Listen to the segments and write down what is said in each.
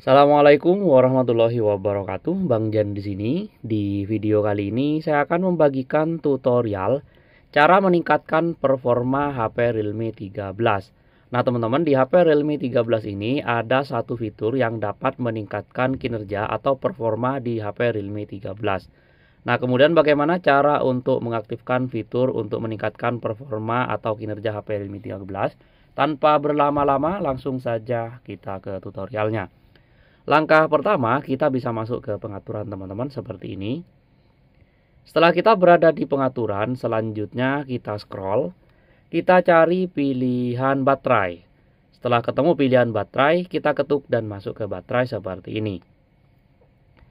Assalamualaikum warahmatullahi wabarakatuh. Bang Jan di sini. Di video kali ini saya akan membagikan tutorial cara meningkatkan performa HP Realme 13. Nah, teman-teman, di HP Realme 13 ini ada satu fitur yang dapat meningkatkan kinerja atau performa di HP Realme 13. Nah, kemudian bagaimana cara untuk mengaktifkan fitur untuk meningkatkan performa atau kinerja HP Realme 13? Tanpa berlama-lama, langsung saja kita ke tutorialnya. Langkah pertama, kita bisa masuk ke pengaturan teman-teman seperti ini. Setelah kita berada di pengaturan, selanjutnya kita scroll. Kita cari pilihan baterai. Setelah ketemu pilihan baterai, kita ketuk dan masuk ke baterai seperti ini.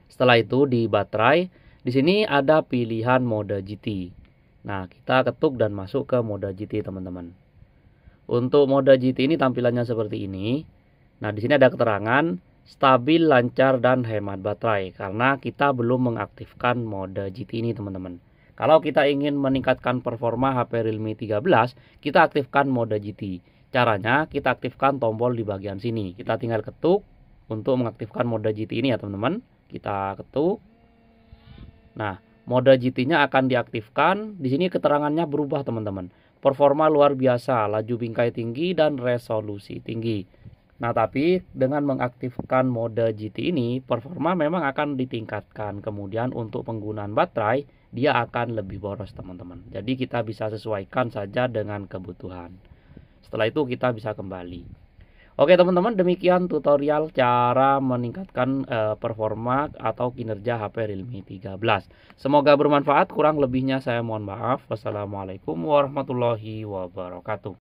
Setelah itu di baterai, di sini ada pilihan mode GT. Nah, kita ketuk dan masuk ke mode GT, teman-teman. Untuk mode GT ini tampilannya seperti ini. Nah, di sini ada keterangan stabil, lancar, dan hemat baterai karena kita belum mengaktifkan mode GT ini teman-teman. Kalau kita ingin meningkatkan performa HP Realme 13, kita aktifkan mode GT. Caranya kita aktifkan tombol di bagian sini. Kita tinggal ketuk untuk mengaktifkan mode GT ini ya teman-teman. Kita ketuk. Nah, mode GT-nya akan diaktifkan. Di sini keterangannya berubah teman-teman. Performa luar biasa, laju bingkai tinggi dan resolusi tinggi. Nah, tapi dengan mengaktifkan mode GT ini, performa memang akan ditingkatkan. Kemudian untuk penggunaan baterai, dia akan lebih boros, teman-teman. Jadi kita bisa sesuaikan saja dengan kebutuhan. Setelah itu kita bisa kembali. Oke, teman-teman, demikian tutorial cara meningkatkan uh, performa atau kinerja HP Realme 13. Semoga bermanfaat, kurang lebihnya saya mohon maaf. Wassalamualaikum warahmatullahi wabarakatuh.